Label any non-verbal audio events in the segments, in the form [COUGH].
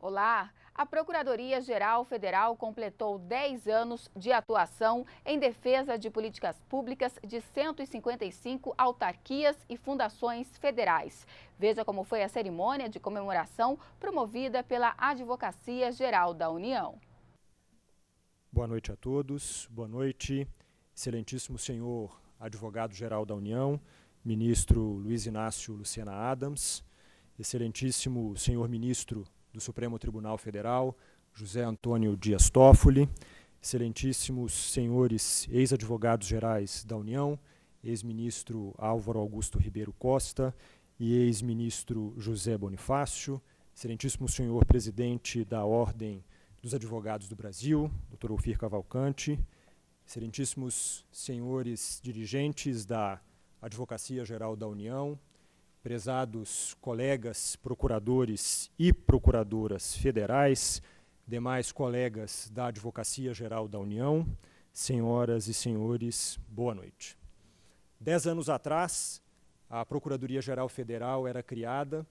Olá! A Procuradoria-Geral Federal completou 10 anos de atuação em defesa de políticas públicas de 155 autarquias e fundações federais. Veja como foi a cerimônia de comemoração promovida pela Advocacia Geral da União. Boa noite a todos. Boa noite, excelentíssimo senhor advogado-geral da União, ministro Luiz Inácio Luciana Adams, excelentíssimo senhor ministro do Supremo Tribunal Federal, José Antônio Dias Toffoli, excelentíssimos senhores ex-advogados gerais da União, ex-ministro Álvaro Augusto Ribeiro Costa e ex-ministro José Bonifácio, excelentíssimo senhor presidente da Ordem dos advogados do Brasil, Dr. Ofir Cavalcante, excelentíssimos senhores dirigentes da Advocacia Geral da União, prezados colegas procuradores e procuradoras federais, demais colegas da Advocacia Geral da União, senhoras e senhores, boa noite. Dez anos atrás, a Procuradoria-Geral Federal era criada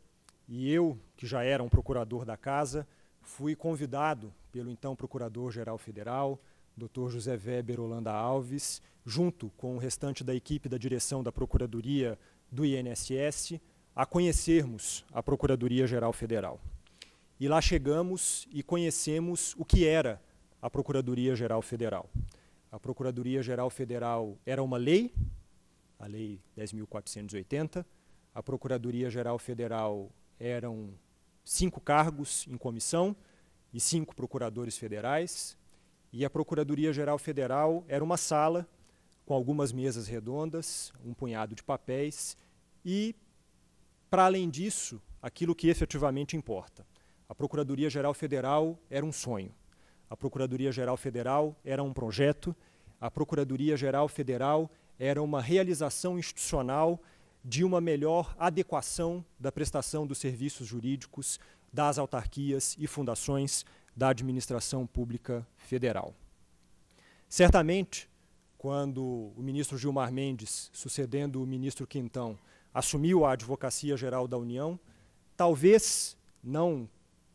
e eu, que já era um procurador da casa, fui convidado pelo então Procurador-Geral Federal, Dr. José Weber Holanda Alves, junto com o restante da equipe da direção da Procuradoria do INSS, a conhecermos a Procuradoria Geral Federal. E lá chegamos e conhecemos o que era a Procuradoria Geral Federal. A Procuradoria Geral Federal era uma lei, a Lei 10.480. A Procuradoria Geral Federal eram cinco cargos em comissão, e cinco procuradores federais. E a Procuradoria-Geral Federal era uma sala com algumas mesas redondas, um punhado de papéis e, para além disso, aquilo que efetivamente importa. A Procuradoria-Geral Federal era um sonho. A Procuradoria-Geral Federal era um projeto. A Procuradoria-Geral Federal era uma realização institucional de uma melhor adequação da prestação dos serviços jurídicos das autarquias e fundações da administração pública federal. Certamente, quando o ministro Gilmar Mendes, sucedendo o ministro Quintão, assumiu a Advocacia Geral da União, talvez não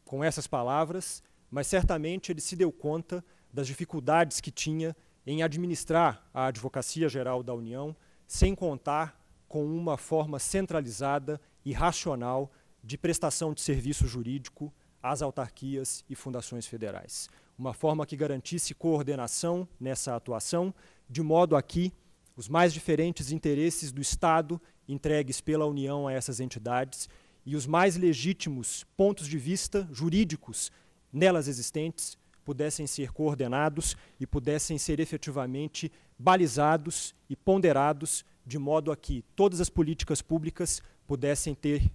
com essas palavras, mas certamente ele se deu conta das dificuldades que tinha em administrar a Advocacia Geral da União, sem contar com uma forma centralizada e racional de prestação de serviço jurídico às autarquias e fundações federais. Uma forma que garantisse coordenação nessa atuação, de modo a que os mais diferentes interesses do Estado entregues pela União a essas entidades e os mais legítimos pontos de vista jurídicos nelas existentes pudessem ser coordenados e pudessem ser efetivamente balizados e ponderados de modo a que todas as políticas públicas pudessem ter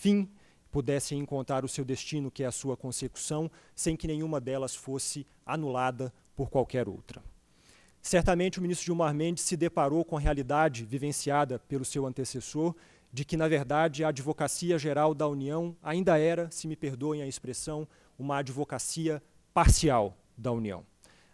fim pudessem encontrar o seu destino, que é a sua consecução, sem que nenhuma delas fosse anulada por qualquer outra. Certamente o ministro Gilmar Mendes se deparou com a realidade vivenciada pelo seu antecessor de que, na verdade, a Advocacia Geral da União ainda era, se me perdoem a expressão, uma advocacia parcial da União.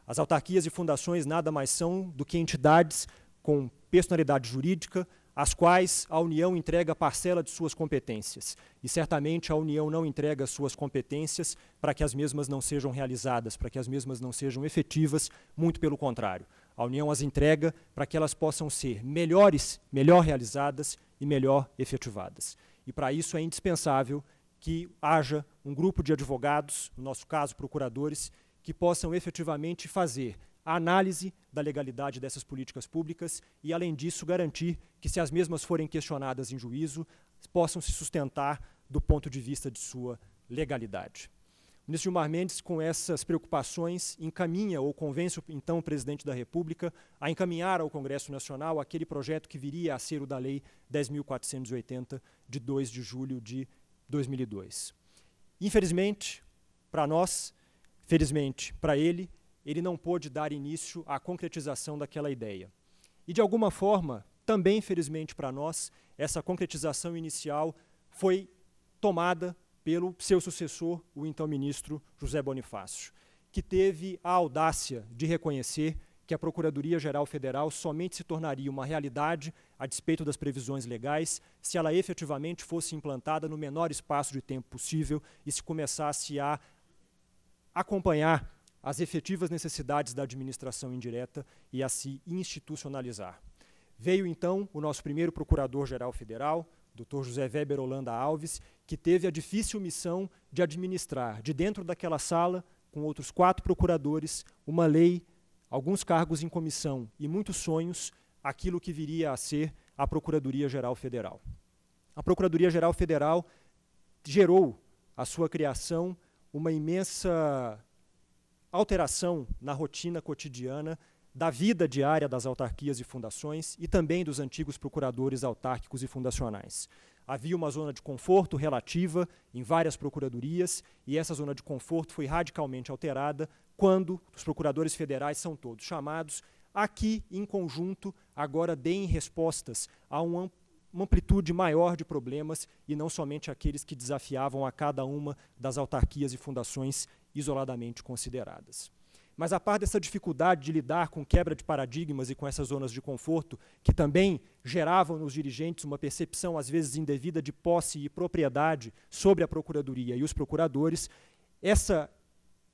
As autarquias e fundações nada mais são do que entidades com personalidade jurídica, às quais a União entrega parcela de suas competências. E certamente a União não entrega suas competências para que as mesmas não sejam realizadas, para que as mesmas não sejam efetivas, muito pelo contrário. A União as entrega para que elas possam ser melhores, melhor realizadas e melhor efetivadas. E para isso é indispensável que haja um grupo de advogados, no nosso caso procuradores, que possam efetivamente fazer a análise da legalidade dessas políticas públicas e, além disso, garantir que, se as mesmas forem questionadas em juízo, possam se sustentar do ponto de vista de sua legalidade. O ministro Gilmar Mendes, com essas preocupações, encaminha ou convence o então presidente da República a encaminhar ao Congresso Nacional aquele projeto que viria a ser o da Lei 10.480, de 2 de julho de 2002. Infelizmente, para nós, felizmente para ele, ele não pôde dar início à concretização daquela ideia. E, de alguma forma, também, infelizmente para nós, essa concretização inicial foi tomada pelo seu sucessor, o então ministro José Bonifácio, que teve a audácia de reconhecer que a Procuradoria-Geral Federal somente se tornaria uma realidade, a despeito das previsões legais, se ela efetivamente fosse implantada no menor espaço de tempo possível e se começasse a acompanhar as efetivas necessidades da administração indireta e a se institucionalizar. Veio então o nosso primeiro procurador-geral federal, Dr. José Weber Holanda Alves, que teve a difícil missão de administrar, de dentro daquela sala, com outros quatro procuradores, uma lei, alguns cargos em comissão e muitos sonhos, aquilo que viria a ser a Procuradoria-Geral Federal. A Procuradoria-Geral Federal gerou a sua criação uma imensa alteração na rotina cotidiana da vida diária das autarquias e fundações e também dos antigos procuradores autárquicos e fundacionais. Havia uma zona de conforto relativa em várias procuradorias e essa zona de conforto foi radicalmente alterada quando os procuradores federais são todos chamados aqui em conjunto agora deem respostas a uma amplitude maior de problemas e não somente aqueles que desafiavam a cada uma das autarquias e fundações isoladamente consideradas. Mas a par dessa dificuldade de lidar com quebra de paradigmas e com essas zonas de conforto, que também geravam nos dirigentes uma percepção às vezes indevida de posse e propriedade sobre a procuradoria e os procuradores, essa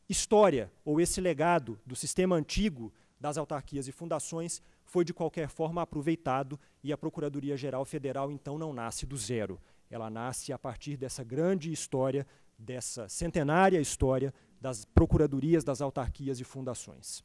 história ou esse legado do sistema antigo das autarquias e fundações foi de qualquer forma aproveitado e a Procuradoria Geral Federal então não nasce do zero. Ela nasce a partir dessa grande história, dessa centenária história das procuradorias, das autarquias e fundações.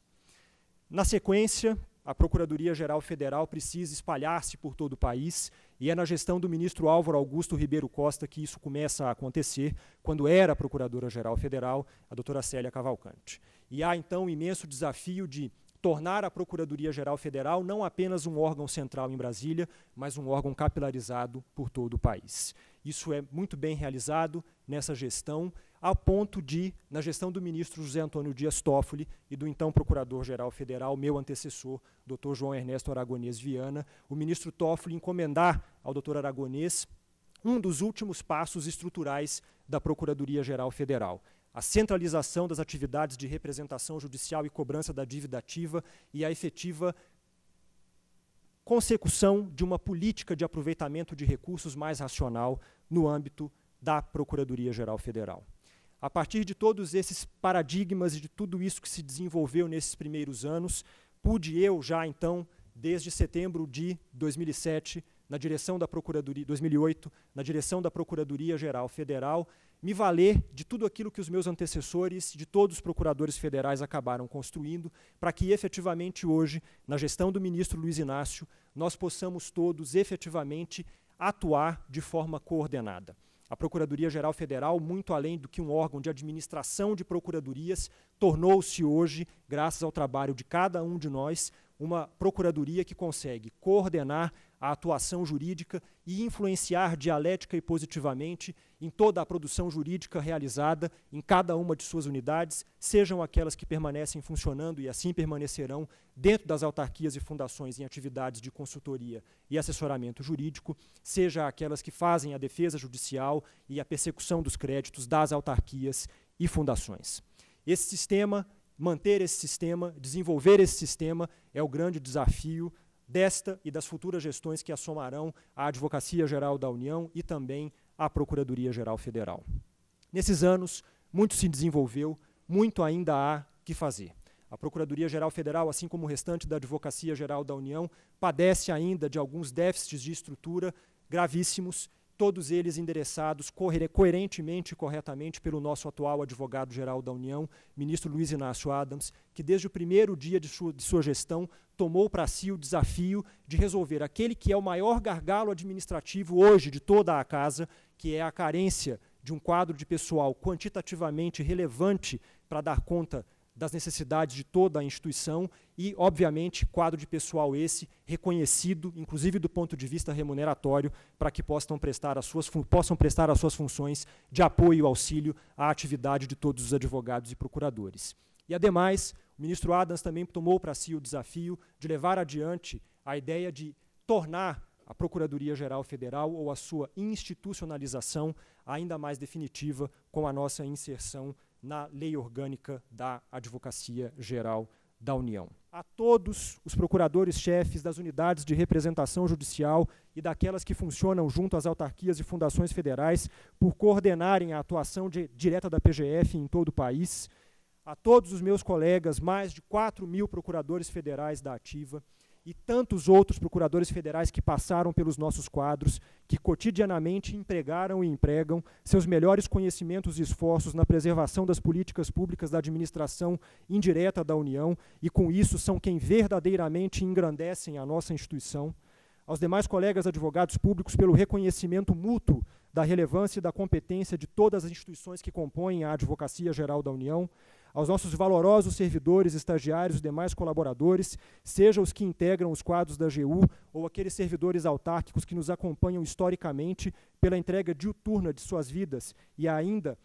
Na sequência, a Procuradoria-Geral Federal precisa espalhar-se por todo o país, e é na gestão do ministro Álvaro Augusto Ribeiro Costa que isso começa a acontecer, quando era Procuradora-Geral Federal, a doutora Célia Cavalcante. E há, então, o imenso desafio de tornar a Procuradoria-Geral Federal não apenas um órgão central em Brasília, mas um órgão capilarizado por todo o país. Isso é muito bem realizado nessa gestão, a ponto de, na gestão do ministro José Antônio Dias Toffoli e do então Procurador-Geral Federal, meu antecessor, Dr. João Ernesto Aragonês Viana, o ministro Toffoli encomendar ao Dr. Aragonês um dos últimos passos estruturais da Procuradoria-Geral Federal, a centralização das atividades de representação judicial e cobrança da dívida ativa e a efetiva consecução de uma política de aproveitamento de recursos mais racional no âmbito da Procuradoria-Geral Federal. A partir de todos esses paradigmas e de tudo isso que se desenvolveu nesses primeiros anos, pude eu já então, desde setembro de 2007, na direção da Procuradoria 2008, na direção da Procuradoria Geral Federal, me valer de tudo aquilo que os meus antecessores, de todos os procuradores federais acabaram construindo, para que efetivamente hoje, na gestão do ministro Luiz Inácio, nós possamos todos efetivamente atuar de forma coordenada. A Procuradoria-Geral Federal, muito além do que um órgão de administração de procuradorias, tornou-se hoje, graças ao trabalho de cada um de nós, uma procuradoria que consegue coordenar a atuação jurídica e influenciar dialética e positivamente em toda a produção jurídica realizada em cada uma de suas unidades, sejam aquelas que permanecem funcionando e assim permanecerão dentro das autarquias e fundações em atividades de consultoria e assessoramento jurídico, seja aquelas que fazem a defesa judicial e a persecução dos créditos das autarquias e fundações. Esse sistema, manter esse sistema, desenvolver esse sistema é o grande desafio desta e das futuras gestões que assomarão a Advocacia Geral da União e também à Procuradoria-Geral Federal. Nesses anos, muito se desenvolveu, muito ainda há que fazer. A Procuradoria-Geral Federal, assim como o restante da Advocacia Geral da União, padece ainda de alguns déficits de estrutura gravíssimos todos eles endereçados coerentemente e corretamente pelo nosso atual advogado-geral da União, ministro Luiz Inácio Adams, que desde o primeiro dia de sua, de sua gestão tomou para si o desafio de resolver aquele que é o maior gargalo administrativo hoje de toda a casa, que é a carência de um quadro de pessoal quantitativamente relevante para dar conta das necessidades de toda a instituição e, obviamente, quadro de pessoal esse reconhecido, inclusive do ponto de vista remuneratório, para que possam prestar, as suas, possam prestar as suas funções de apoio e auxílio à atividade de todos os advogados e procuradores. E, ademais, o ministro Adams também tomou para si o desafio de levar adiante a ideia de tornar a Procuradoria-Geral Federal ou a sua institucionalização ainda mais definitiva com a nossa inserção na Lei Orgânica da Advocacia Geral da União. A todos os procuradores-chefes das unidades de representação judicial e daquelas que funcionam junto às autarquias e fundações federais por coordenarem a atuação de, direta da PGF em todo o país, a todos os meus colegas, mais de 4 mil procuradores federais da Ativa, e tantos outros procuradores federais que passaram pelos nossos quadros, que cotidianamente empregaram e empregam seus melhores conhecimentos e esforços na preservação das políticas públicas da administração indireta da União e, com isso, são quem verdadeiramente engrandecem a nossa instituição. Aos demais colegas advogados públicos pelo reconhecimento mútuo da relevância e da competência de todas as instituições que compõem a Advocacia Geral da União, aos nossos valorosos servidores, estagiários e demais colaboradores, seja os que integram os quadros da GU ou aqueles servidores autárquicos que nos acompanham historicamente pela entrega diuturna de suas vidas e ainda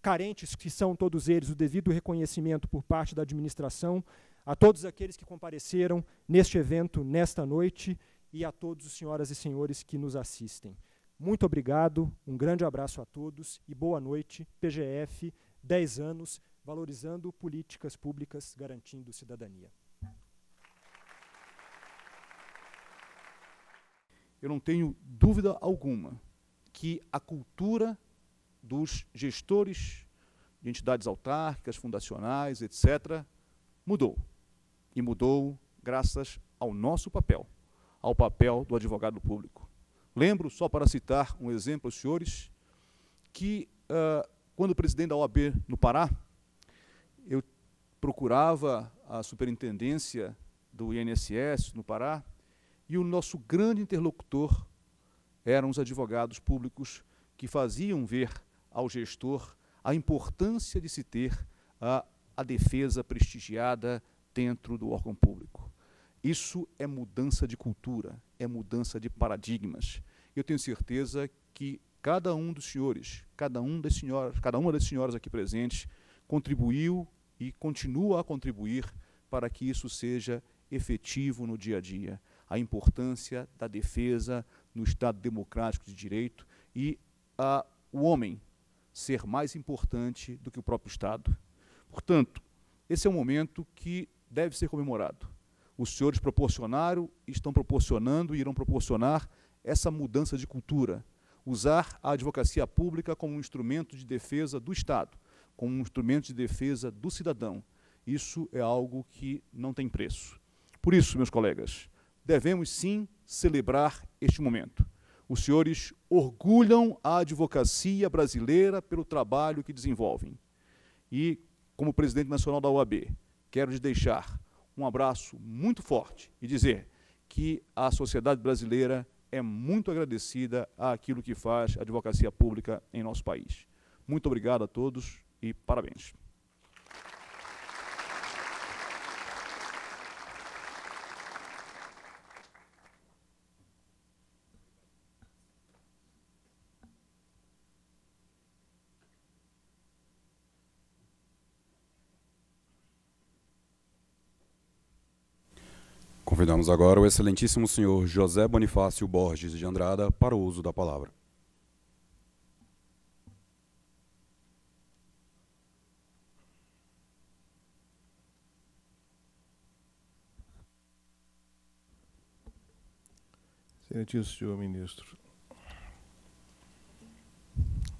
carentes que são todos eles o devido reconhecimento por parte da administração, a todos aqueles que compareceram neste evento, nesta noite, e a todos os senhoras e senhores que nos assistem. Muito obrigado, um grande abraço a todos e boa noite, PGF 10 anos, valorizando políticas públicas garantindo cidadania. Eu não tenho dúvida alguma que a cultura dos gestores de entidades autárquicas, fundacionais, etc., mudou. E mudou graças ao nosso papel, ao papel do advogado público. Lembro, só para citar um exemplo senhores, que uh, quando presidente da OAB no Pará, eu procurava a superintendência do INSS no Pará e o nosso grande interlocutor eram os advogados públicos que faziam ver ao gestor a importância de se ter a, a defesa prestigiada dentro do órgão público. Isso é mudança de cultura, é mudança de paradigmas. Eu tenho certeza que Cada um dos senhores, cada um das senhoras, cada uma das senhoras aqui presentes contribuiu e continua a contribuir para que isso seja efetivo no dia a dia. A importância da defesa no Estado democrático de direito e a, o homem ser mais importante do que o próprio Estado. Portanto, esse é um momento que deve ser comemorado. Os senhores proporcionaram, estão proporcionando e irão proporcionar essa mudança de cultura, usar a advocacia pública como um instrumento de defesa do Estado, como um instrumento de defesa do cidadão. Isso é algo que não tem preço. Por isso, meus colegas, devemos sim celebrar este momento. Os senhores orgulham a advocacia brasileira pelo trabalho que desenvolvem. E, como presidente nacional da OAB, quero lhes deixar um abraço muito forte e dizer que a sociedade brasileira é muito agradecida àquilo que faz a advocacia pública em nosso país. Muito obrigado a todos e parabéns. Convidamos agora o excelentíssimo senhor José Bonifácio Borges de Andrada para o uso da palavra. Excelentíssimo senhor ministro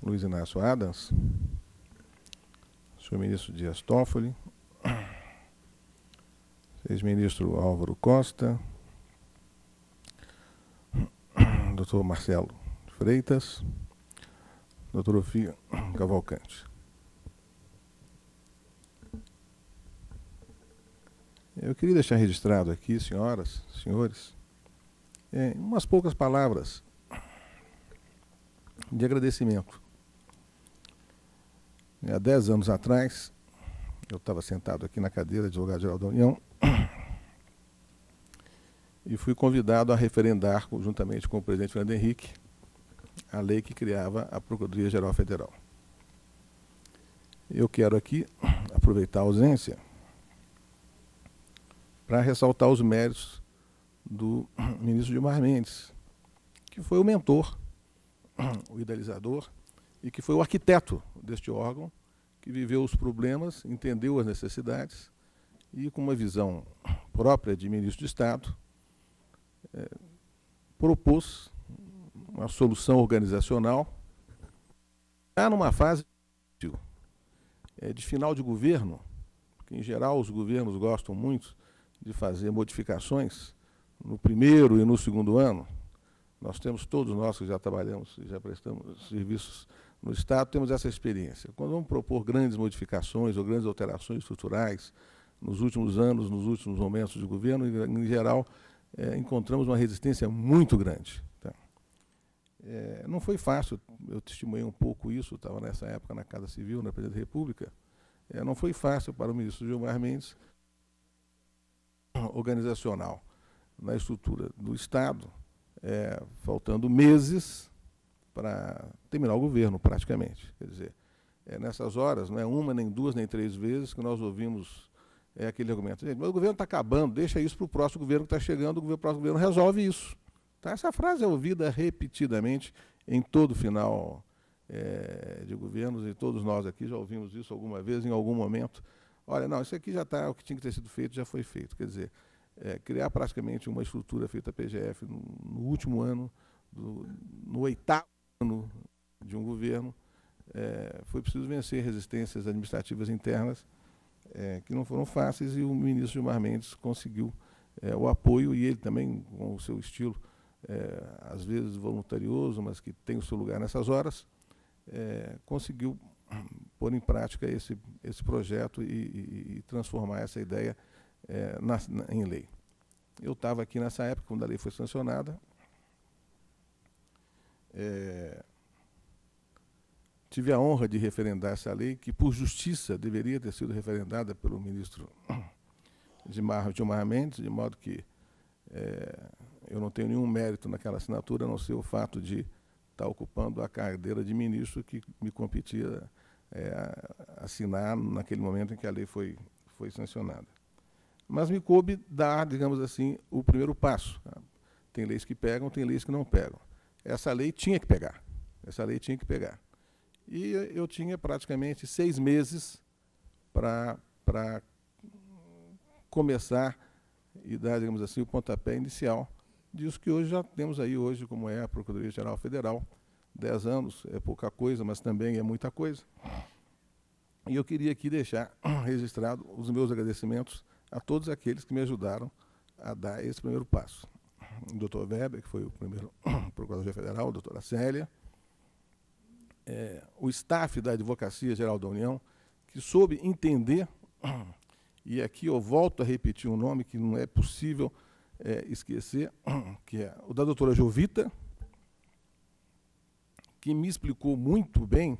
Luiz Inácio Adams, senhor ministro Dias Toffoli, ex-ministro Álvaro Costa, [COUGHS] doutor Marcelo Freitas, doutor Ofia Cavalcante. Eu queria deixar registrado aqui, senhoras, senhores, é, umas poucas palavras de agradecimento. Há dez anos atrás, eu estava sentado aqui na cadeira de advogado-geral da União, e fui convidado a referendar, juntamente com o presidente Fernando Henrique, a lei que criava a Procuradoria Geral Federal. Eu quero aqui [CLEARS THROAT] aproveitar a ausência para ressaltar os méritos do [CLEARS THROAT] ministro Gilmar Mendes, que foi o mentor, [CLEARS THROAT] o idealizador e que foi o arquiteto deste órgão, que viveu os problemas, entendeu as necessidades e, com uma visão própria de ministro de Estado, eh, propôs uma solução organizacional já numa fase eh, de final de governo, porque em geral os governos gostam muito de fazer modificações no primeiro e no segundo ano. Nós temos, todos nós que já trabalhamos e já prestamos serviços no Estado, temos essa experiência. Quando vamos propor grandes modificações ou grandes alterações estruturais, nos últimos anos, nos últimos momentos de governo, em geral, é, encontramos uma resistência muito grande. Tá? É, não foi fácil, eu testemunhei um pouco isso, estava nessa época na Casa Civil, na Presidência da República, é, não foi fácil para o ministro Gilmar Mendes, organizacional, na estrutura do Estado, é, faltando meses para terminar o governo, praticamente. Quer dizer, é nessas horas, não é uma, nem duas, nem três vezes que nós ouvimos é, aquele argumento. Gente, mas o governo está acabando, deixa isso para o próximo governo que está chegando, o próximo governo resolve isso. Tá? Essa frase é ouvida repetidamente em todo final é, de governos, e todos nós aqui já ouvimos isso alguma vez, em algum momento. Olha, não, isso aqui já está, o que tinha que ter sido feito já foi feito. Quer dizer, é, criar praticamente uma estrutura feita PGF no, no último ano, do, no oitavo ano de um governo, é, foi preciso vencer resistências administrativas internas é, que não foram fáceis, e o ministro Gilmar Mendes conseguiu é, o apoio, e ele também, com o seu estilo, é, às vezes voluntarioso, mas que tem o seu lugar nessas horas, é, conseguiu pôr em prática esse, esse projeto e, e, e transformar essa ideia é, na, na, em lei. Eu estava aqui nessa época, quando a lei foi sancionada, é, tive a honra de referendar essa lei, que por justiça deveria ter sido referendada pelo ministro [COUGHS] Gilmar, Gilmar Mendes, de modo que é, eu não tenho nenhum mérito naquela assinatura, a não ser o fato de estar tá ocupando a cadeira de ministro que me competia é, assinar naquele momento em que a lei foi, foi sancionada. Mas me coube dar, digamos assim, o primeiro passo. Tá? Tem leis que pegam, tem leis que não pegam. Essa lei tinha que pegar. Essa lei tinha que pegar. E eu tinha praticamente seis meses para começar e dar, digamos assim, o pontapé inicial disso que hoje já temos aí hoje, como é a Procuradoria-Geral Federal, dez anos, é pouca coisa, mas também é muita coisa. E eu queria aqui deixar [CLEARS THROAT] registrado os meus agradecimentos a todos aqueles que me ajudaram a dar esse primeiro passo. O doutor Weber, que foi o primeiro [CLEARS THROAT] procurador-geral federal, a doutora Célia, é, o staff da Advocacia Geral da União, que soube entender, e aqui eu volto a repetir um nome que não é possível é, esquecer, que é o da doutora Jovita, que me explicou muito bem,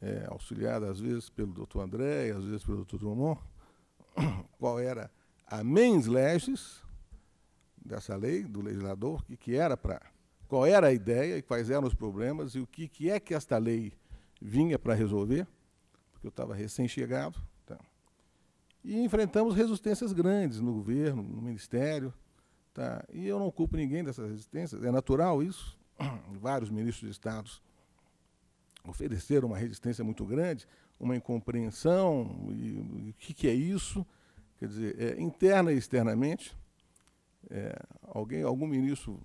é, auxiliada às vezes pelo doutor André, às vezes pelo doutor Drummond, qual era a mens legis dessa lei, do legislador, que, que era para qual era a ideia e quais eram os problemas e o que, que é que esta lei vinha para resolver, porque eu estava recém-chegado. Tá. E enfrentamos resistências grandes no governo, no ministério. Tá. E eu não culpo ninguém dessas resistências, é natural isso. [CLEARS THROAT] Vários ministros de Estado ofereceram uma resistência muito grande, uma incompreensão, e, o que, que é isso? Quer dizer, é, interna e externamente, é, alguém, algum ministro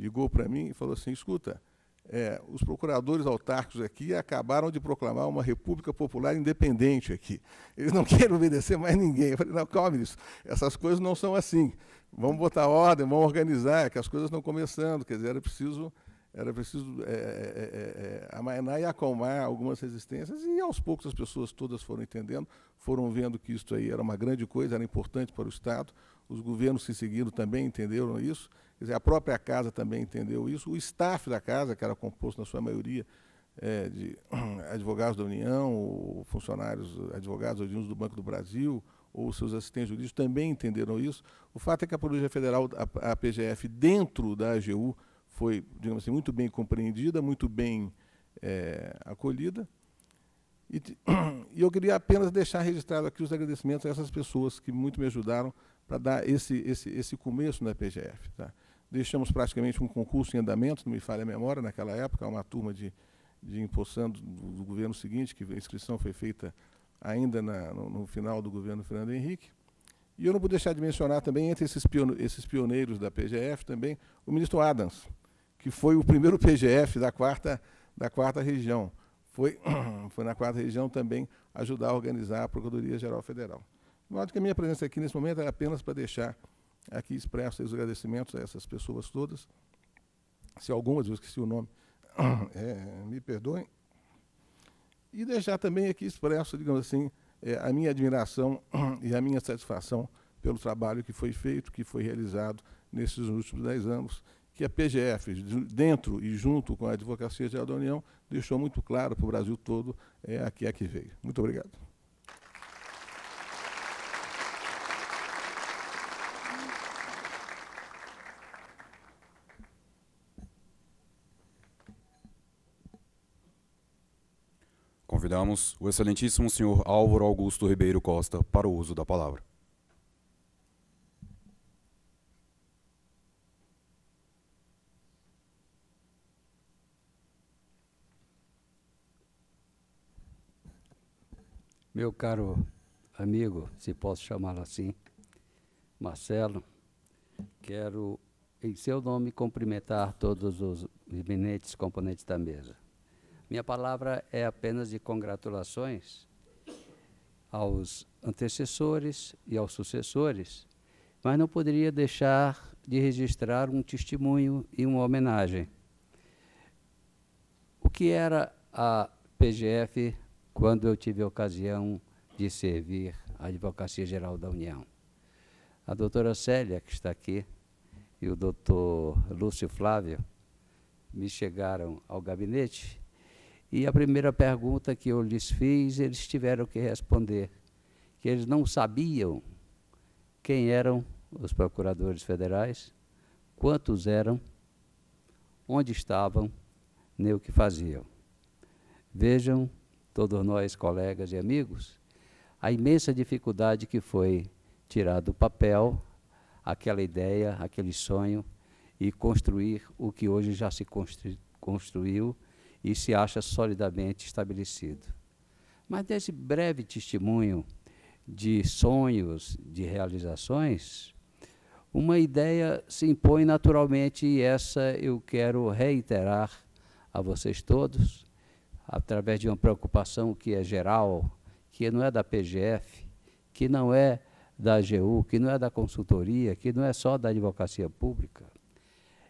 ligou para mim e falou assim: escuta, é, os procuradores autárquicos aqui acabaram de proclamar uma república popular independente aqui. Eles não [LAUGHS] querem obedecer mais ninguém. Eu falei: não, calma isso. Essas coisas não são assim. Vamos botar ordem, vamos organizar, que as coisas estão começando. Quer dizer, era preciso era preciso é, é, é, é, amainar e acalmar algumas resistências, e aos poucos as pessoas todas foram entendendo, foram vendo que isso aí era uma grande coisa, era importante para o Estado os governos que seguiram também entenderam isso, dizer, a própria casa também entendeu isso, o staff da casa, que era composto na sua maioria é, de [CLEARS THROAT] advogados da União, funcionários, advogados oriundos do Banco do Brasil, ou seus assistentes jurídicos também entenderam isso. O fato é que a Polícia Federal, a, a PGF, dentro da AGU, foi, digamos assim, muito bem compreendida, muito bem é, acolhida. E, [CLEARS THROAT] e eu queria apenas deixar registrado aqui os agradecimentos a essas pessoas que muito me ajudaram para dar esse, esse, esse começo na PGF. Tá? Deixamos praticamente um concurso em andamento, não me falha a memória, naquela época, uma turma de, de impulsando do, do governo seguinte, que a inscrição foi feita ainda na, no, no, final do governo Fernando Henrique. E eu não vou deixar de mencionar também, entre esses, esses pioneiros da PGF, também o ministro Adams, que foi o primeiro PGF da quarta, da quarta região. Foi, [CLEARS THROAT] foi na quarta região também ajudar a organizar a Procuradoria-Geral Federal. Note que a minha presença aqui nesse momento é apenas para deixar aqui expresso os agradecimentos a essas pessoas todas. Se algumas eu esqueci o nome, [COUGHS] é, me perdoem. E deixar também aqui expresso, digamos assim, é, a minha admiração [COUGHS] e a minha satisfação pelo trabalho que foi feito, que foi realizado nesses últimos dez anos, que a PGF, dentro e junto com a Advocacia Geral da União, deixou muito claro para o Brasil todo é, a que é que veio. Muito obrigado. convidamos o excelentíssimo senhor Álvaro Augusto Ribeiro Costa para o uso da palavra. Meu caro amigo, se posso chamá-lo assim, Marcelo, quero, em seu nome, cumprimentar todos os eminentes componentes da mesa. Minha palavra é apenas de congratulações aos antecessores e aos sucessores, mas não poderia deixar de registrar um testemunho e uma homenagem. O que era a PGF quando eu tive a ocasião de servir a Advocacia Geral da União? A doutora Célia, que está aqui, e o doutor Lúcio Flávio me chegaram ao gabinete e a primeira pergunta que eu lhes fiz, eles tiveram que responder que eles não sabiam quem eram os procuradores federais, quantos eram, onde estavam, nem o que faziam. Vejam, todos nós, colegas e amigos, a imensa dificuldade que foi tirar do papel aquela ideia, aquele sonho e construir o que hoje já se construiu e se acha solidamente estabelecido. Mas desse breve testemunho de sonhos, de realizações, uma ideia se impõe naturalmente e essa eu quero reiterar a vocês todos, através de uma preocupação que é geral, que não é da PGF, que não é da AGU, que não é da consultoria, que não é só da advocacia pública.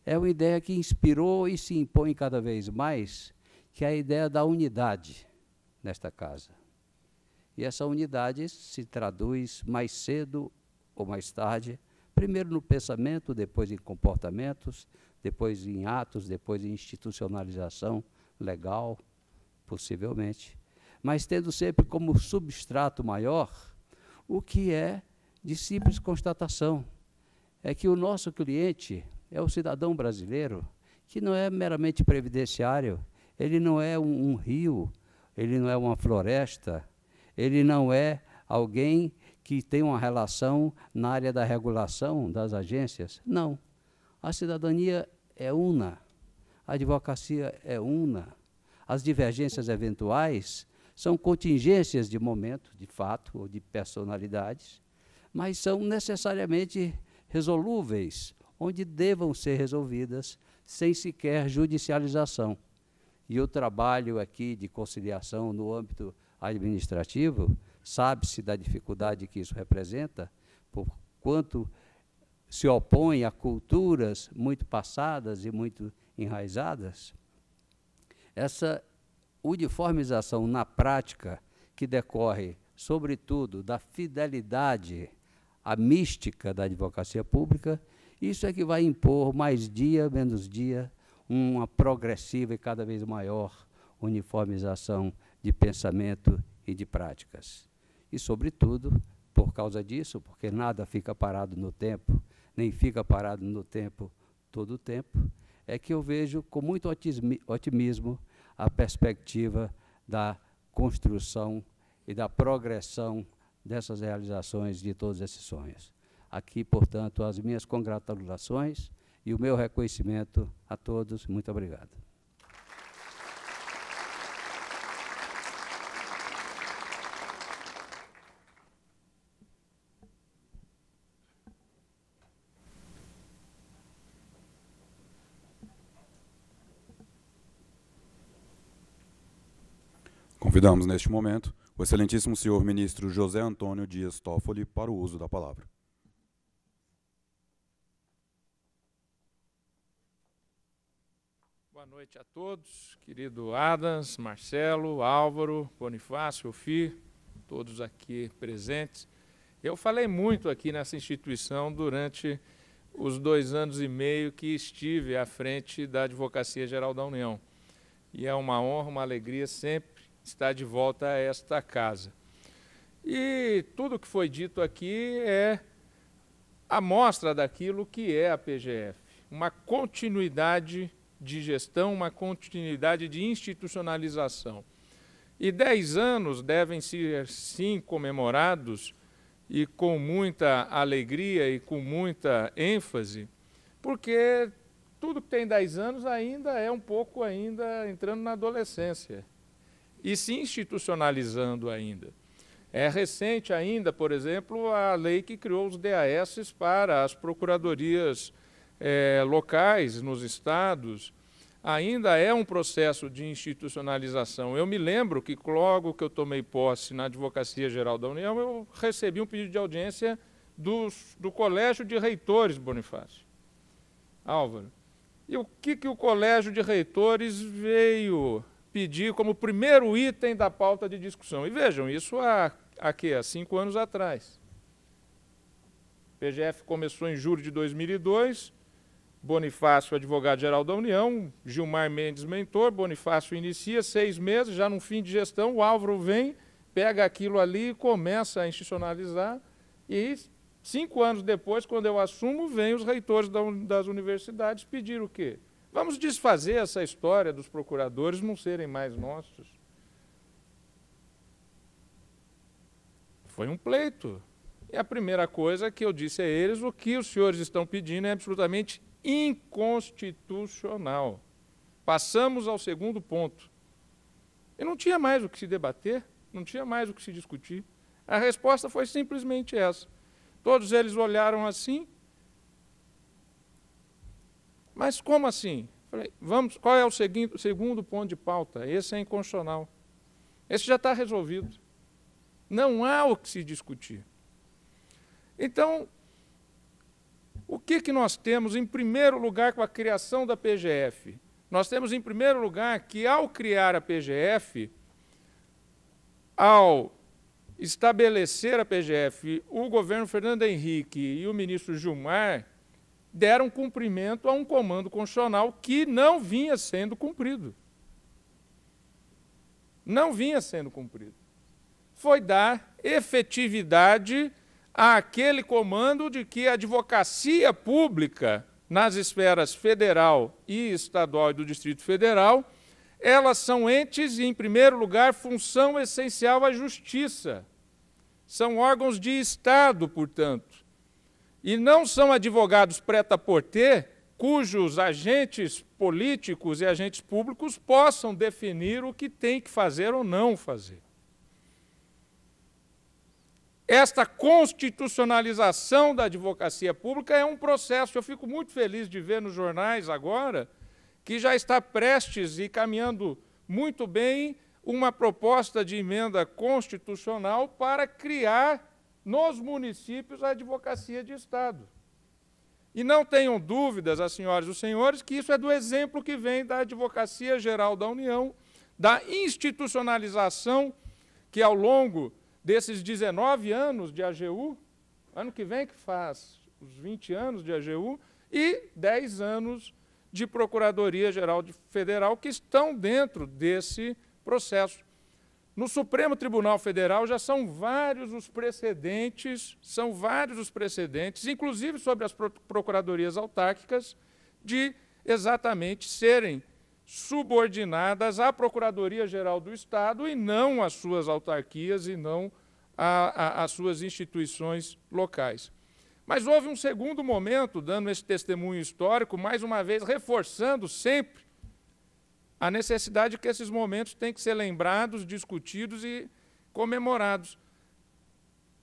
É uma ideia que inspirou e se impõe cada vez mais que é a ideia da unidade nesta casa. E essa unidade se traduz mais cedo ou mais tarde, primeiro no pensamento, depois em comportamentos, depois em atos, depois em institucionalização legal, possivelmente. Mas tendo sempre como substrato maior o que é de simples constatação: é que o nosso cliente é o cidadão brasileiro, que não é meramente previdenciário, ele não é um, um rio, ele não é uma floresta, ele não é alguém que tem uma relação na área da regulação das agências. Não. A cidadania é una, a advocacia é una. As divergências eventuais são contingências de momento, de fato, ou de personalidades, mas são necessariamente resolúveis, onde devam ser resolvidas sem sequer judicialização e o trabalho aqui de conciliação no âmbito administrativo, sabe-se da dificuldade que isso representa, por quanto se opõe a culturas muito passadas e muito enraizadas, essa uniformização na prática, que decorre, sobretudo, da fidelidade à mística da advocacia pública, isso é que vai impor mais dia, menos dia, uma progressiva e cada vez maior uniformização de pensamento e de práticas. E, sobretudo, por causa disso, porque nada fica parado no tempo, nem fica parado no tempo todo o tempo, é que eu vejo com muito otimismo a perspectiva da construção e da progressão dessas realizações de todos esses sonhos. Aqui, portanto, as minhas congratulações e o meu reconhecimento a todos. Muito obrigado. Convidamos neste momento o excelentíssimo senhor ministro José Antônio Dias Toffoli para o uso da palavra. Boa noite a todos, querido Adams, Marcelo, Álvaro, Bonifácio, Fi, todos aqui presentes. Eu falei muito aqui nessa instituição durante os dois anos e meio que estive à frente da Advocacia Geral da União. E é uma honra, uma alegria sempre estar de volta a esta casa. E tudo que foi dito aqui é a mostra daquilo que é a PGF, uma continuidade de gestão, uma continuidade de institucionalização. E 10 anos devem ser, sim, comemorados e com muita alegria e com muita ênfase, porque tudo que tem 10 anos ainda é um pouco ainda entrando na adolescência e se institucionalizando ainda. É recente ainda, por exemplo, a lei que criou os DAS para as procuradorias é, locais, nos estados, ainda é um processo de institucionalização. Eu me lembro que logo que eu tomei posse na Advocacia Geral da União, eu recebi um pedido de audiência do, do Colégio de Reitores Bonifácio. Álvaro, e o que, que o Colégio de Reitores veio pedir como primeiro item da pauta de discussão? E vejam, isso há, há, quê? há cinco anos atrás. O PGF começou em julho de 2002, Bonifácio, advogado-geral da União, Gilmar Mendes, mentor, Bonifácio inicia seis meses, já no fim de gestão, o Álvaro vem, pega aquilo ali, começa a institucionalizar e cinco anos depois, quando eu assumo, vem os reitores das universidades pedir o quê? Vamos desfazer essa história dos procuradores não serem mais nossos. Foi um pleito. E a primeira coisa que eu disse a eles, o que os senhores estão pedindo é absolutamente inconstitucional. Passamos ao segundo ponto. E não tinha mais o que se debater, não tinha mais o que se discutir. A resposta foi simplesmente essa. Todos eles olharam assim. Mas como assim? Falei, vamos, qual é o seguinte, segundo ponto de pauta? Esse é inconstitucional. Esse já está resolvido. Não há o que se discutir. Então, o que, que nós temos em primeiro lugar com a criação da PGF? Nós temos em primeiro lugar que, ao criar a PGF, ao estabelecer a PGF, o governo Fernando Henrique e o ministro Gilmar deram cumprimento a um comando constitucional que não vinha sendo cumprido. Não vinha sendo cumprido. Foi dar efetividade àquele comando de que a advocacia pública nas esferas federal e estadual e do Distrito Federal, elas são entes e, em primeiro lugar, função essencial à justiça. São órgãos de Estado, portanto. E não são advogados preta-porter cujos agentes políticos e agentes públicos possam definir o que tem que fazer ou não fazer. Esta constitucionalização da advocacia pública é um processo. Eu fico muito feliz de ver nos jornais agora que já está prestes e caminhando muito bem uma proposta de emenda constitucional para criar nos municípios a advocacia de Estado. E não tenham dúvidas, as senhoras e os senhores, que isso é do exemplo que vem da Advocacia Geral da União, da institucionalização que ao longo desses 19 anos de AGU, ano que vem que faz os 20 anos de AGU, e 10 anos de Procuradoria Geral Federal que estão dentro desse processo. No Supremo Tribunal Federal já são vários os precedentes, são vários os precedentes, inclusive sobre as procuradorias autárquicas, de exatamente serem subordinadas à Procuradoria-Geral do Estado e não às suas autarquias e não às suas instituições locais. Mas houve um segundo momento, dando esse testemunho histórico, mais uma vez reforçando sempre a necessidade que esses momentos têm que ser lembrados, discutidos e comemorados.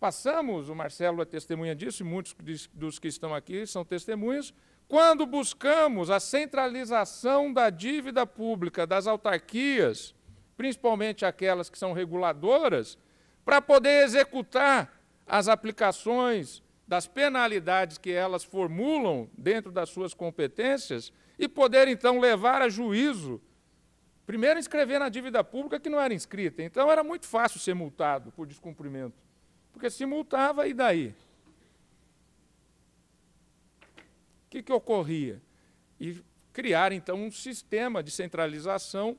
Passamos, o Marcelo é testemunha disso, e muitos dos que estão aqui são testemunhas, quando buscamos a centralização da dívida pública das autarquias, principalmente aquelas que são reguladoras, para poder executar as aplicações das penalidades que elas formulam dentro das suas competências e poder então levar a juízo. Primeiro, inscrever na dívida pública que não era inscrita. Então, era muito fácil ser multado por descumprimento, porque se multava e daí? O que, que ocorria? E criar, então, um sistema de centralização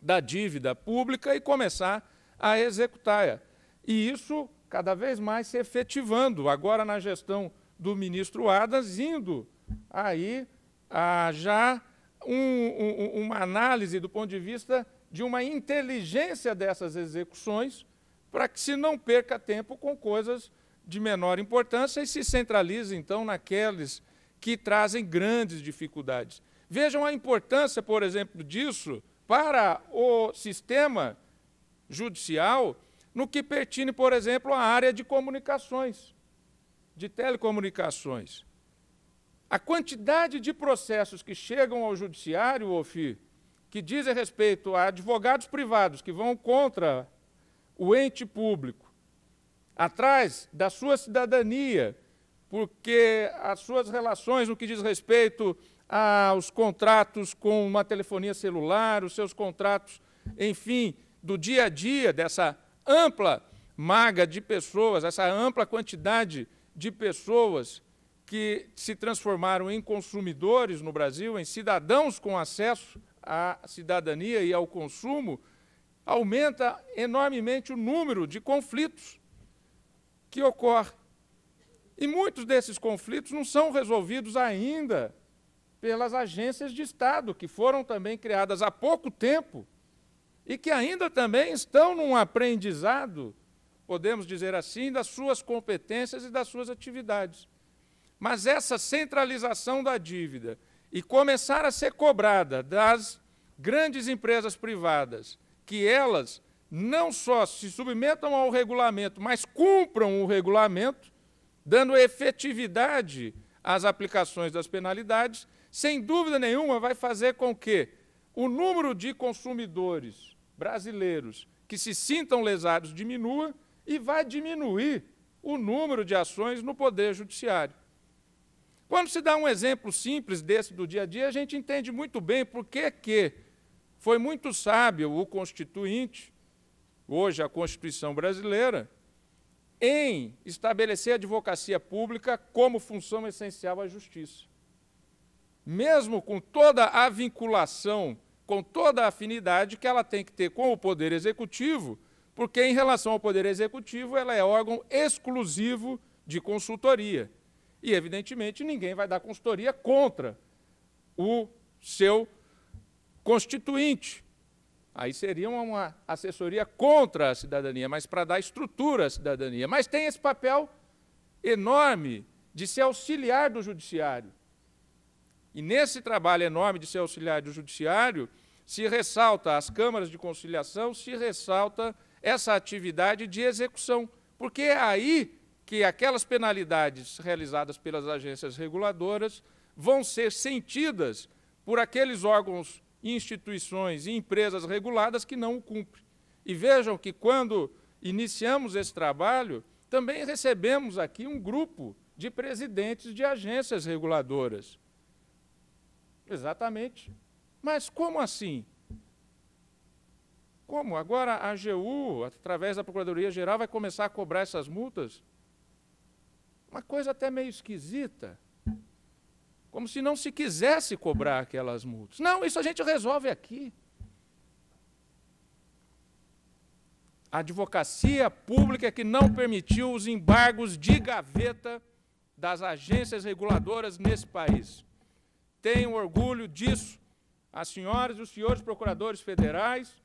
da dívida pública e começar a executar. E isso cada vez mais se efetivando, agora na gestão do ministro Adas, indo aí a já um, um, uma análise do ponto de vista de uma inteligência dessas execuções, para que se não perca tempo com coisas de menor importância e se centralize, então, naqueles que trazem grandes dificuldades. Vejam a importância, por exemplo, disso para o sistema judicial no que pertine, por exemplo, à área de comunicações, de telecomunicações. A quantidade de processos que chegam ao judiciário, OFI, que dizem respeito a advogados privados que vão contra o ente público, atrás da sua cidadania, porque as suas relações no que diz respeito aos contratos com uma telefonia celular, os seus contratos, enfim, do dia a dia dessa ampla maga de pessoas, essa ampla quantidade de pessoas que se transformaram em consumidores no Brasil, em cidadãos com acesso à cidadania e ao consumo, aumenta enormemente o número de conflitos que ocorre e muitos desses conflitos não são resolvidos ainda pelas agências de Estado, que foram também criadas há pouco tempo e que ainda também estão num aprendizado, podemos dizer assim, das suas competências e das suas atividades. Mas essa centralização da dívida e começar a ser cobrada das grandes empresas privadas, que elas não só se submetam ao regulamento, mas cumpram o regulamento, dando efetividade às aplicações das penalidades, sem dúvida nenhuma vai fazer com que o número de consumidores brasileiros que se sintam lesados diminua e vai diminuir o número de ações no Poder Judiciário. Quando se dá um exemplo simples desse do dia a dia, a gente entende muito bem por que, que foi muito sábio o Constituinte, hoje a Constituição brasileira, em estabelecer a advocacia pública como função essencial à justiça. Mesmo com toda a vinculação, com toda a afinidade que ela tem que ter com o Poder Executivo, porque, em relação ao Poder Executivo, ela é órgão exclusivo de consultoria. E, evidentemente, ninguém vai dar consultoria contra o seu constituinte, Aí seria uma assessoria contra a cidadania, mas para dar estrutura à cidadania. Mas tem esse papel enorme de ser auxiliar do judiciário. E nesse trabalho enorme de ser auxiliar do judiciário, se ressalta as câmaras de conciliação, se ressalta essa atividade de execução, porque é aí que aquelas penalidades realizadas pelas agências reguladoras vão ser sentidas por aqueles órgãos instituições e empresas reguladas que não o cumprem. E vejam que quando iniciamos esse trabalho, também recebemos aqui um grupo de presidentes de agências reguladoras. Exatamente. Mas como assim? Como? Agora a AGU, através da Procuradoria-Geral, vai começar a cobrar essas multas? Uma coisa até meio esquisita. Como se não se quisesse cobrar aquelas multas. Não, isso a gente resolve aqui. A advocacia pública é que não permitiu os embargos de gaveta das agências reguladoras nesse país. Tenho orgulho disso, as senhoras e os senhores procuradores federais,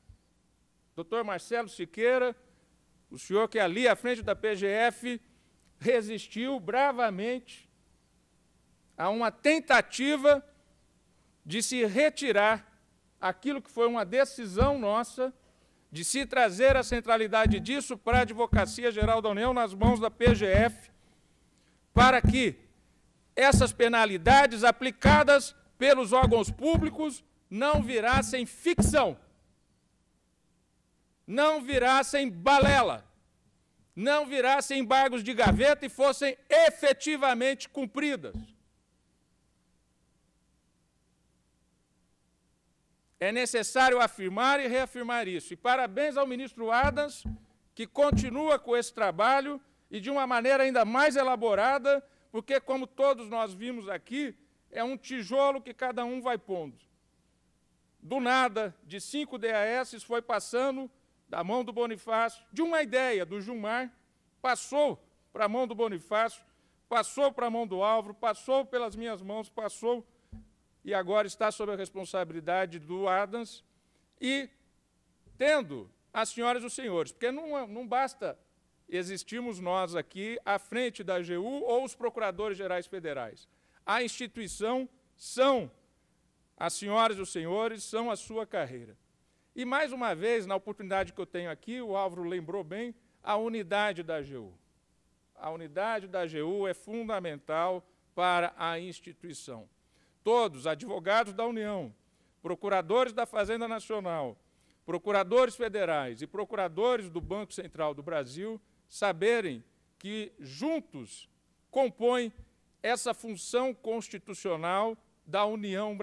doutor Marcelo Siqueira, o senhor que ali à frente da PGF resistiu bravamente a uma tentativa de se retirar aquilo que foi uma decisão nossa de se trazer a centralidade disso para a Advocacia Geral da União nas mãos da PGF, para que essas penalidades aplicadas pelos órgãos públicos não virassem ficção, não virassem balela, não virassem embargos de gaveta e fossem efetivamente cumpridas. É necessário afirmar e reafirmar isso. E parabéns ao ministro Adams, que continua com esse trabalho e de uma maneira ainda mais elaborada, porque, como todos nós vimos aqui, é um tijolo que cada um vai pondo. Do nada, de cinco DAS, foi passando da mão do Bonifácio, de uma ideia do Gilmar, passou para a mão do Bonifácio, passou para a mão do Álvaro, passou pelas minhas mãos, passou e agora está sob a responsabilidade do Adams, e tendo as senhoras e os senhores, porque não, é, não basta existimos nós aqui à frente da AGU ou os procuradores gerais federais. A instituição são as senhoras e os senhores, são a sua carreira. E mais uma vez, na oportunidade que eu tenho aqui, o Álvaro lembrou bem a unidade da AGU. A unidade da AGU é fundamental para a instituição todos, advogados da União, procuradores da Fazenda Nacional, procuradores federais e procuradores do Banco Central do Brasil saberem que juntos compõem essa função constitucional da União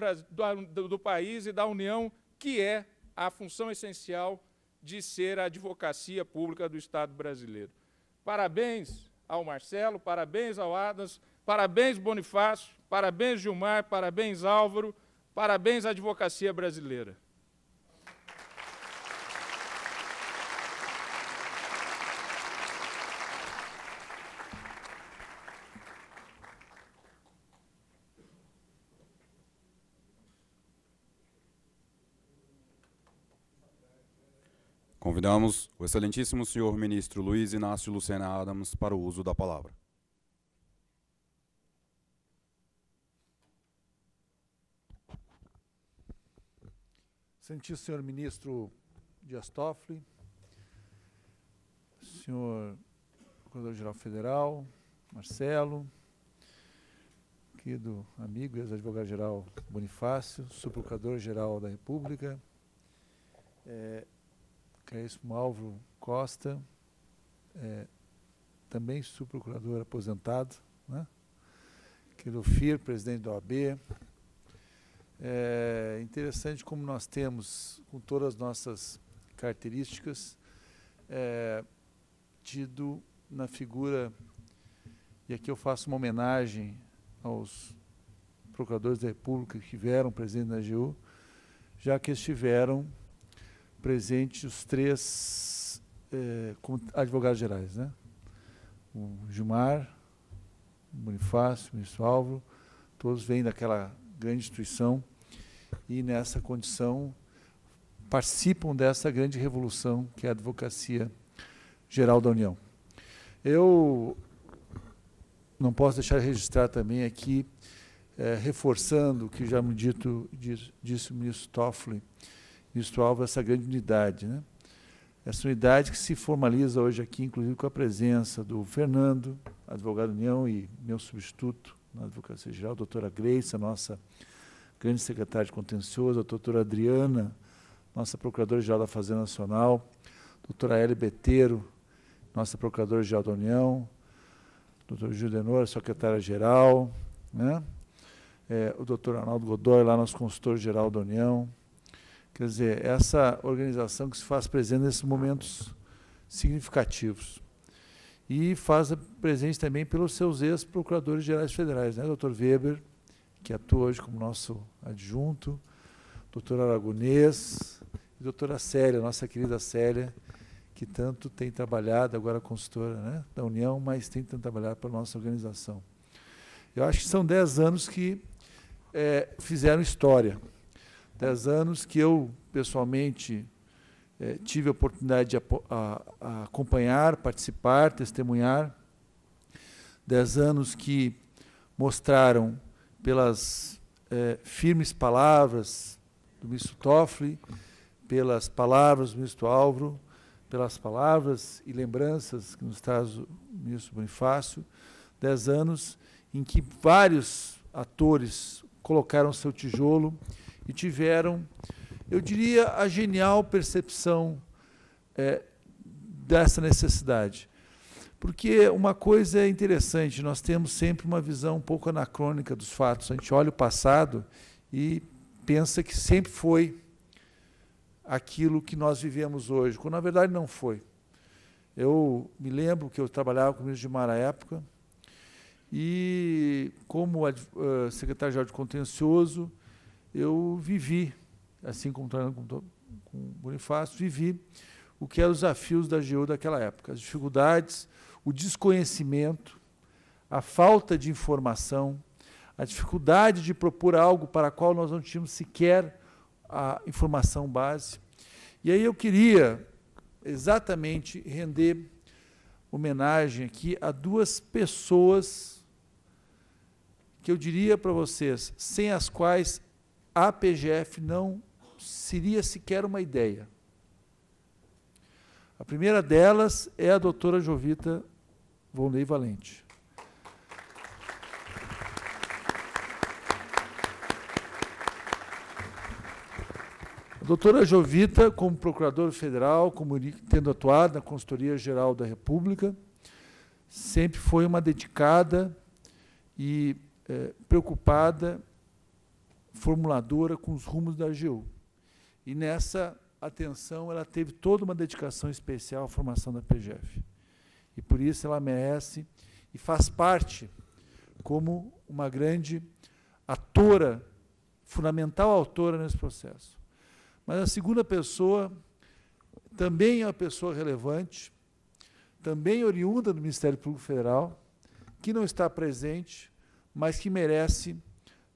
do, do país e da União, que é a função essencial de ser a advocacia pública do Estado brasileiro. Parabéns ao Marcelo, parabéns ao Adams Parabéns, Bonifácio, parabéns, Gilmar, parabéns, Álvaro, parabéns advocacia brasileira. Convidamos o excelentíssimo senhor ministro Luiz Inácio Lucena Adams para o uso da palavra. Santíssimo senhor ministro Dias Toffoli, senhor Procurador-Geral Federal, Marcelo, querido amigo e ex-advogado-geral Bonifácio, subprocurador-geral da República, é, Claíssimo Alvaro Costa, é, também subprocurador aposentado, né? querido FIR, presidente da OAB, é interessante como nós temos, com todas as nossas características, é, tido na figura, e aqui eu faço uma homenagem aos procuradores da República que tiveram presente na AGU, já que estiveram presentes os três é, advogados gerais, né? o Gilmar, o Bonifácio, o ministro Álvaro, todos vêm daquela grande instituição e nessa condição participam dessa grande revolução que é a advocacia geral da União. Eu não posso deixar de registrar também aqui, é, reforçando o que já me dito, disse o ministro Toffoli, ministro Alves, essa grande unidade. Né? Essa unidade que se formaliza hoje aqui, inclusive com a presença do Fernando, advogado União, e meu substituto na Advocacia Geral, doutora greice a nossa grande secretária de contencioso, a doutora Adriana, nossa Procuradora-Geral da Fazenda Nacional, a doutora Hélio Beteiro, nossa Procuradora-Geral da União, doutor Júlio Denor, secretária-geral, né? É, o doutor Arnaldo Godoy, lá nosso consultor-geral da União. Quer dizer, essa organização que se faz presente nesses momentos significativos. E faz presente também pelos seus ex-procuradores-gerais federais, né, doutor Weber, que atua hoje como nosso adjunto, doutor Aragonês e doutora Célia, nossa querida Célia, que tanto tem trabalhado, agora consultora né, da União, mas tem tanto trabalhado para a nossa organização. Eu acho que são dez anos que é, fizeram história. Dez anos que eu, pessoalmente, é, tive a oportunidade de a, a, a acompanhar, participar, testemunhar. Dez anos que mostraram pelas é, firmes palavras do ministro Toffoli, pelas palavras do ministro Álvaro, pelas palavras e lembranças que nos traz o ministro Bonifácio, dez anos em que vários atores colocaram seu tijolo e tiveram, eu diria, a genial percepção é, dessa necessidade. Porque uma coisa é interessante, nós temos sempre uma visão um pouco anacrônica dos fatos. A gente olha o passado e pensa que sempre foi aquilo que nós vivemos hoje, quando na verdade não foi. Eu me lembro que eu trabalhava com o ministro de Mar à época, e como uh, secretário de contencioso, eu vivi, assim como com, com Bonifácio, vivi o que eram os desafios da AGU daquela época, as dificuldades, o desconhecimento, a falta de informação, a dificuldade de propor algo para o qual nós não tínhamos sequer a informação base. E aí eu queria exatamente render homenagem aqui a duas pessoas que eu diria para vocês, sem as quais a PGF não seria sequer uma ideia. A primeira delas é a doutora Jovita Volney Valente. A doutora Jovita, como procuradora federal, como tendo atuado na Consultoria Geral da República, sempre foi uma dedicada e é, preocupada formuladora com os rumos da AGU. E nessa atenção ela teve toda uma dedicação especial à formação da PGF e por isso ela merece e faz parte como uma grande atora, fundamental autora nesse processo. Mas a segunda pessoa também é uma pessoa relevante, também oriunda do Ministério Público Federal, que não está presente, mas que merece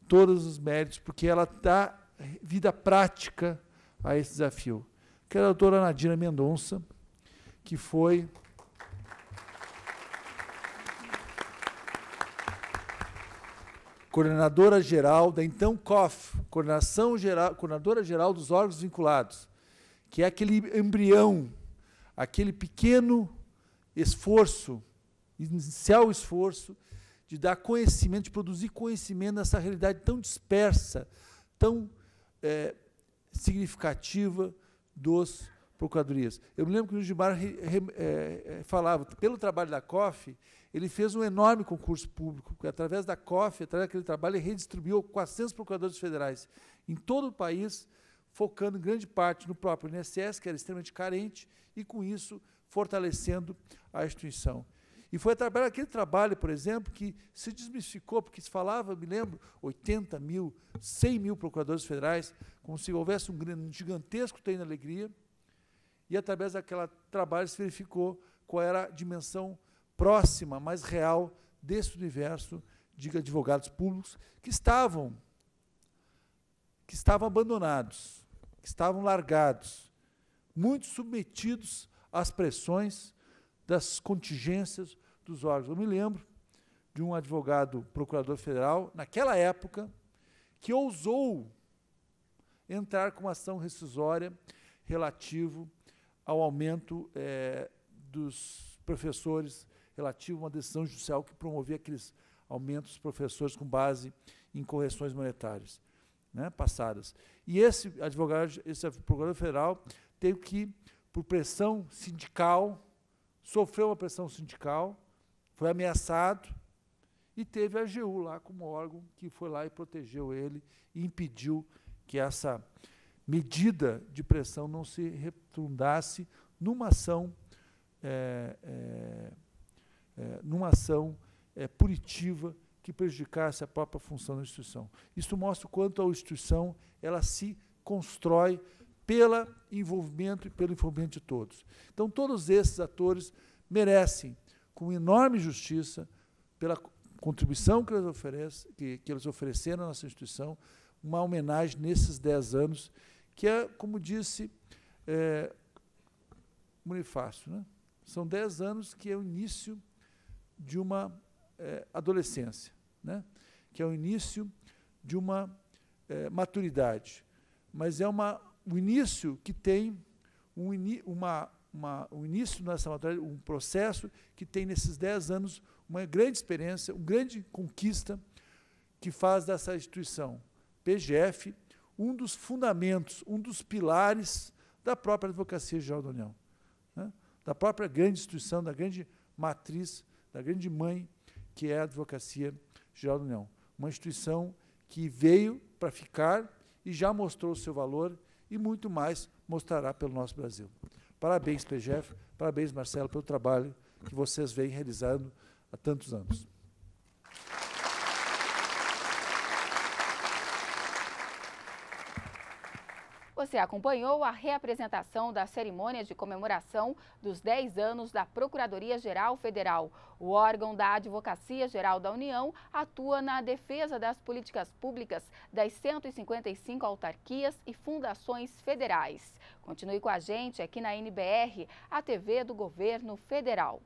todos os méritos, porque ela dá vida prática a esse desafio, que é a doutora Nadina Mendonça, que foi coordenadora geral da então COF, Coordenação geral, coordenadora geral dos órgãos vinculados, que é aquele embrião, aquele pequeno esforço, inicial esforço de dar conhecimento, de produzir conhecimento nessa realidade tão dispersa, tão é, significativa dos procuradorias. Eu me lembro que o Gilmar re, re, é, é falava, pelo trabalho da COF, ele fez um enorme concurso público, que através da COF, através daquele trabalho, ele redistribuiu 400 procuradores federais em todo o país, focando em grande parte no próprio INSS, que era extremamente carente, e com isso fortalecendo a instituição. E foi através daquele trabalho, por exemplo, que se desmistificou, porque se falava, me lembro, 80 mil, 100 mil procuradores federais, como se houvesse um gigantesco treino alegria, e através daquele trabalho se verificou qual era a dimensão próxima, mais real desse universo de advogados públicos que estavam que estavam abandonados, que estavam largados, muito submetidos às pressões das contingências dos órgãos. Eu me lembro de um advogado procurador federal naquela época que ousou entrar com uma ação rescisória relativo ao aumento é, dos professores relativo a uma decisão judicial que promovia aqueles aumentos dos professores com base em correções monetárias né, passadas. E esse advogado, esse procurador federal, teve que, por pressão sindical, sofreu uma pressão sindical, foi ameaçado e teve a AGU lá como órgão que foi lá e protegeu ele e impediu que essa medida de pressão não se retundasse numa ação é, é, é, numa ação é, punitiva que prejudicasse a própria função da instituição. Isso mostra o quanto a instituição ela se constrói pelo envolvimento e pelo envolvimento de todos. Então, todos esses atores merecem, com enorme justiça, pela contribuição que eles, oferecem, que, que eles ofereceram à nossa instituição, uma homenagem nesses dez anos, que é, como disse é, né? são dez anos que é o início de uma é, adolescência, né? que é o início de uma é, maturidade. Mas é uma, o início que tem um, ini, uma, uma, um início nessa maturidade, um processo que tem nesses 10 anos uma grande experiência, uma grande conquista que faz dessa instituição PGF um dos fundamentos, um dos pilares da própria Advocacia Geral da União, né? da própria grande instituição, da grande matriz da grande mãe, que é a Advocacia Geral da União. Uma instituição que veio para ficar e já mostrou o seu valor e muito mais mostrará pelo nosso Brasil. Parabéns, PGF, parabéns, Marcelo, pelo trabalho que vocês vêm realizando há tantos anos. Você acompanhou a reapresentação da cerimônia de comemoração dos 10 anos da Procuradoria-Geral Federal. O órgão da Advocacia Geral da União atua na defesa das políticas públicas das 155 autarquias e fundações federais. Continue com a gente aqui na NBR, a TV do Governo Federal.